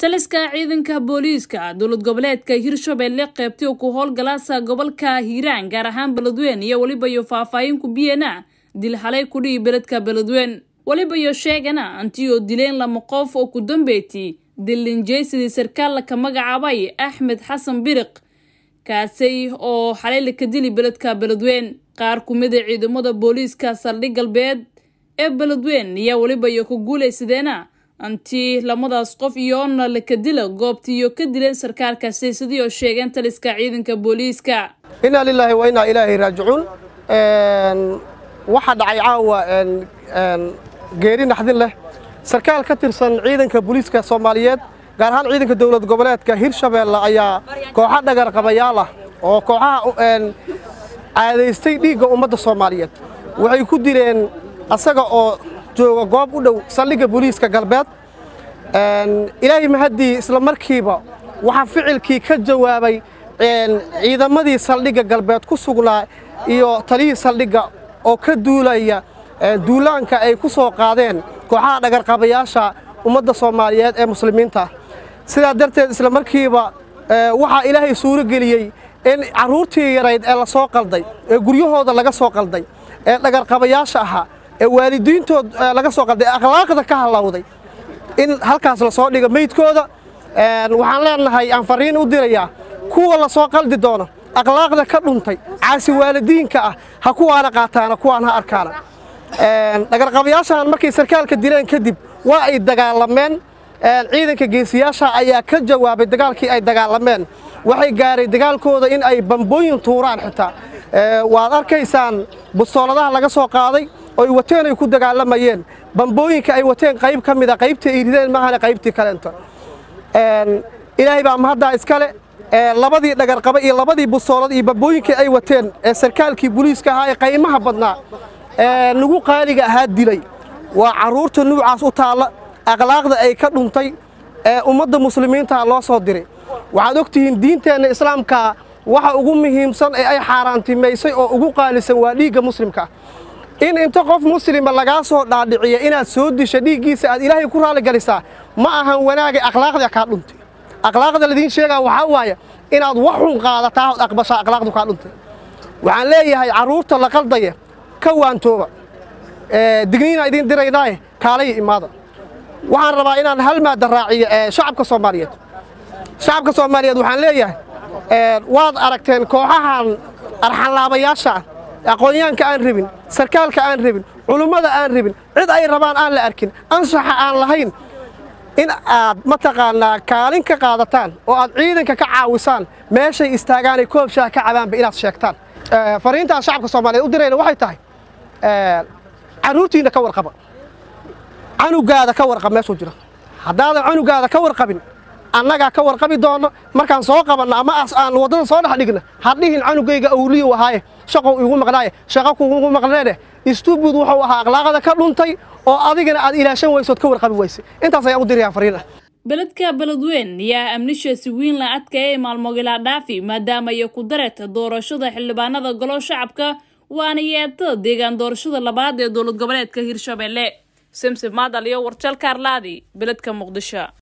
taliska ciidanka booliiska dowlad goboleedka hirshabeelle qeybtay oo ku howlgalaasa gobolka hiiraan gaar ahaan beledweyn iyo weliba iyo faahfaahin ku biyana dil halay kudhihi beledka beledweyn weliba iyo sheegana anti oo dileen lama qof oo ku dambeyti dillinjeysadii sarkaallaka magacaabay axmed xasan biriq kaasi oo xalay laka dili beledka beledweyn qaar ku mida ciidamada booliiska saldhig galbeed ee beledweyn ayaa weliba iyo ku guulaysadeena anti lamadaas qof iyoona lakadila goobtiiyo ka dileen sarkaalkaasi sidii oo sheegeen taliska ciidanka booliiska inaa lilaahi wa innaa ilaahi raajicuun waxaa dhacay caawa geeri naxdin leh sarkaal ka tirsan ciidanka booliiska soomaaliyeed gaar ahaan ciidanka dowlad goboleedka hirshabeelle ayaa kooxo dhagarqabayaal ah oo kooxaha caadaystay dhiigga ummadda soomaaliyeed waxay ku dileen asaga oo jooga goob u dhow saldhigga booliiska galbeed ilaahay mahaddii isla markiiba waxaa ficilkii ka jawaabay ciidamadii saldhigga galbeed ku sugnaa iyo taliyii saldhigga oo ka duulaya duulaanka ay ku soo qaadeen kooxaha dhagarqabayaasha ummadda soomaaliyeed ee muslimiinta sidaa darteed isla markiiba waxaa ilaahay suuro geliyey in caruurtii yarayd ee lasoo qalday ee guryahooda laga soo qalday ee dhagarqabayaasha ahaa ee waalidiintood laga soo qalday ee akhlaaqda ka hallawday in halkaas lasoo dhigo meydkooda waxaan leenahay aan fariin u dirayaa kuwa lasoo qaldi doono akhlaaqda ka dhuntay caasi waalidiinka ah ha kuwaana qaataana kuwaan ha arkaana dhagarqabayaashan markay sarkaalka dileen kadib waa ay dagaalameen ciidanka geesiyaasha ayaa ka jawaabay dagaalkii ay dagaalameen waxay gaaray dagaalkooda in ay bambooyin tuuraan xitaa waad arkaysaan bustooladaha laga soo qaaday oy wateen ay ku dagaalamayeen bambooyinka ay wateen qayb ka mida qaybtii ay rideen maahane qaybtii kaleento ilaahay baa mahaddaa iskale labadii dhagarqaba iyo labadii busoolad iyo bambooyinkii ay wateen ee sarkaalkii buliiska ahaa ee qaymaha badnaa ee nugu qaaliga ahaa dilay waa caruurta nuucaas u taalla akhlaaqda ay ka dhuntay ee ummadda muslimiintaa loo soo diray waxaad ogtihiin diinteenna islaamkaa waxa ugu muhiimsan ee ay xaaraantimaysay oo ugu qaalisan waa dhiigga muslimka ah in inta qof muslima lagaa soo dhaadhiciya inaad soo disha dhiiggiisa aad ilaahay ku raalli galisaa ma ahan wanaagay akhlaaqda kaa dhuntay akhlaaqda ladiin sheegaa waxaa waaya inaad waxun qaadataa ood aqbashaa akhlaaqdu kaa dhuntay waxaan leeyahay carruurta la qaldaya ka waantooba digniina idiin diraynaaye kaalaya imaada waxaan rabaa inaan halmaada raaciyo shacabka soomaaliyeed shacabka soomaaliyeed waxaan leeyahay waad aragteen kooxahan arxanlaabayaashaan aqoonyaanka aan rabin sarkaalka aan rabin culummada aan rabin cid ay rabaan aan la arkin ansaxa aan lahayn in aad mataqaanaa kaalin ka qaadataan oo aad ciidanka ka caawisaan meeshay istaagaanay koob shaah ka cabaanba inaad sheegtaan eh, fariintaan shacabka soomaaliyeed u dirayna waxay tahay eh, carruurtiinna ka warqaba canugaada ka warqab meeshuu jira haddaadan canugaada ka warqabin annagaa ka warqabi doonno markaan soo qabanno ama aan waddada soo dhex dhigno hadhihin canugayga awliyu ahaaye shaqow igu maqnaaye shaqo kuugu maqneene istuubud wuxuu ahaa akhlaaqada ka dhuntay oo adigana aad ilaashan weysood ka warqabi weysay intaas ayaan u dirayaan fariin beledka beledweyn yaa amnisheesi wiin la adkaya maalmogilaa dhaafi maadaama iyo ku dareeta doorashada xildhibaanada golo shacabka waana yeetada deegaan doorashada labaad ee dowlad goboleedka hirshabeelle semsem maadal iyo warjal kaarlaadi beledka muqdisho